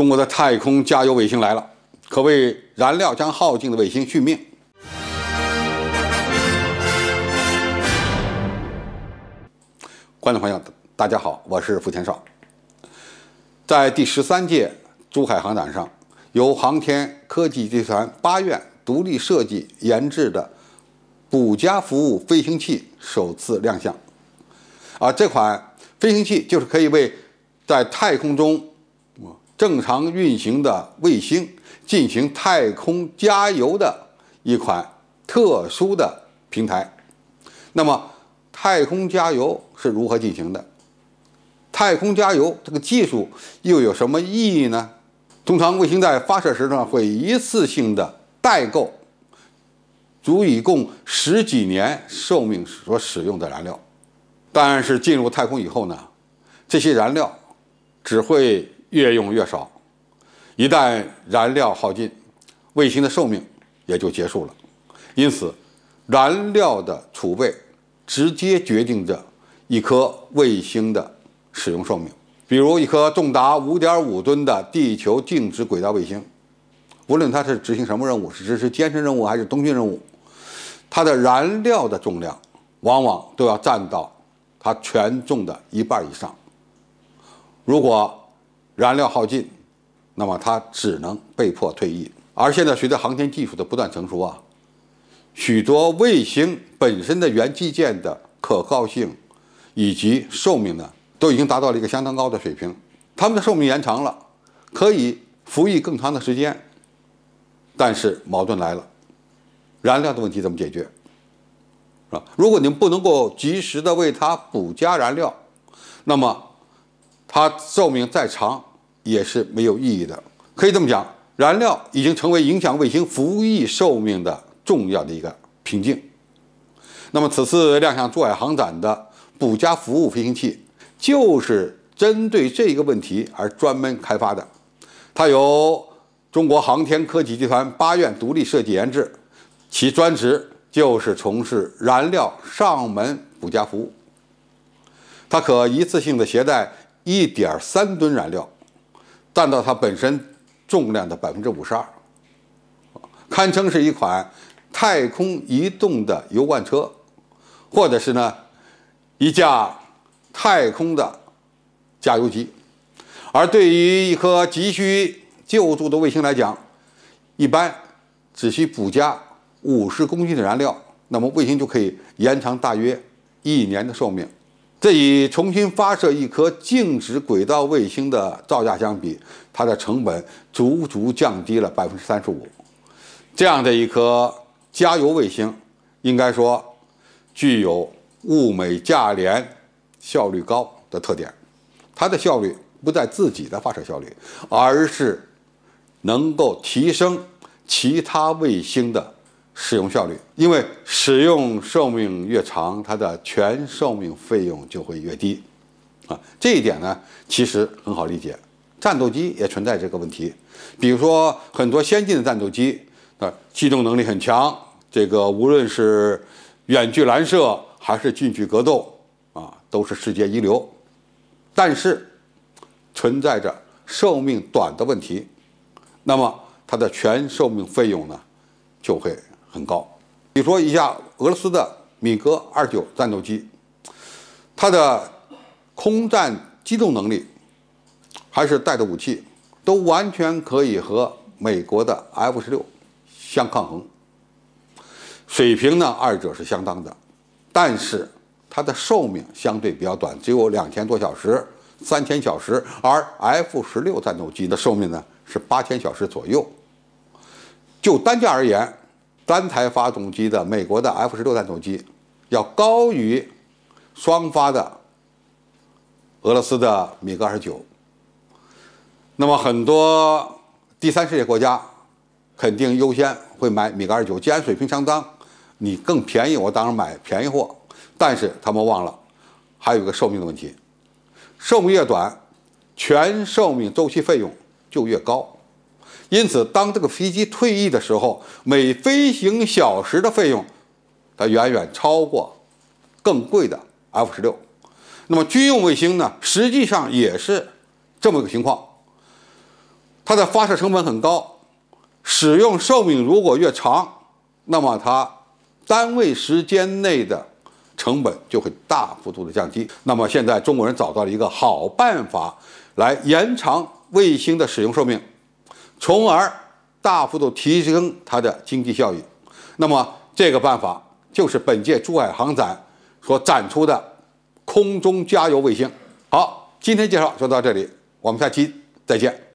中国的太空加油卫星来了，可为燃料将耗尽的卫星续命。观众朋友，大家好，我是付天少。在第十三届珠海航展上，由航天科技集团八院独立设计研制的补加服务飞行器首次亮相。啊，这款飞行器就是可以为在太空中。正常运行的卫星进行太空加油的一款特殊的平台。那么，太空加油是如何进行的？太空加油这个技术又有什么意义呢？通常卫星在发射时呢会一次性的带够足以供十几年寿命所使用的燃料，但是进入太空以后呢，这些燃料只会。越用越少，一旦燃料耗尽，卫星的寿命也就结束了。因此，燃料的储备直接决定着一颗卫星的使用寿命。比如，一颗重达五点五吨的地球静止轨道卫星，无论它是执行什么任务，是执行监视任务还是通讯任务，它的燃料的重量往往都要占到它全重的一半以上。如果燃料耗尽，那么它只能被迫退役。而现在，随着航天技术的不断成熟啊，许多卫星本身的元器件的可靠性以及寿命呢，都已经达到了一个相当高的水平。它们的寿命延长了，可以服役更长的时间。但是矛盾来了，燃料的问题怎么解决？啊，如果你们不能够及时的为它补加燃料，那么它寿命再长，也是没有意义的，可以这么讲，燃料已经成为影响卫星服役寿命的重要的一个瓶颈。那么，此次亮相珠海航展的补加服务飞行器，就是针对这个问题而专门开发的。它由中国航天科技集团八院独立设计研制，其专职就是从事燃料上门补加服务。它可一次性的携带一点三吨燃料。占到它本身重量的百分之五十二，堪称是一款太空移动的油罐车，或者是呢一架太空的加油机。而对于一颗急需救助的卫星来讲，一般只需补加五十公斤的燃料，那么卫星就可以延长大约一年的寿命。这与重新发射一颗静止轨道卫星的造价相比，它的成本足足降低了百分之三十五。这样的一颗加油卫星，应该说具有物美价廉、效率高的特点。它的效率不在自己的发射效率，而是能够提升其他卫星的。使用效率，因为使用寿命越长，它的全寿命费用就会越低，啊，这一点呢，其实很好理解。战斗机也存在这个问题，比如说很多先进的战斗机，啊，机动能力很强，这个无论是远距拦射还是近距格斗，啊，都是世界一流，但是存在着寿命短的问题，那么它的全寿命费用呢，就会。很高，比如说一下俄罗斯的米格二九战斗机，它的空战机动能力，还是带的武器，都完全可以和美国的 F 十六相抗衡。水平呢，二者是相当的，但是它的寿命相对比较短，只有两千多小时、三千小时，而 F 十六战斗机的寿命呢是八千小时左右。就单价而言，单台发动机的美国的 F 十六战斗机要高于双发的俄罗斯的米格二十九，那么很多第三世界国家肯定优先会买米格二十九。既然水平相当，你更便宜，我当然买便宜货。但是他们忘了还有一个寿命的问题，寿命越短，全寿命周期费用就越高。因此，当这个飞机退役的时候，每飞行小时的费用，它远远超过更贵的 F 十六。那么，军用卫星呢，实际上也是这么个情况。它的发射成本很高，使用寿命如果越长，那么它单位时间内的成本就会大幅度的降低。那么，现在中国人找到了一个好办法，来延长卫星的使用寿命。从而大幅度提升它的经济效益。那么，这个办法就是本届珠海航展所展出的空中加油卫星。好，今天介绍就到这里，我们下期再见。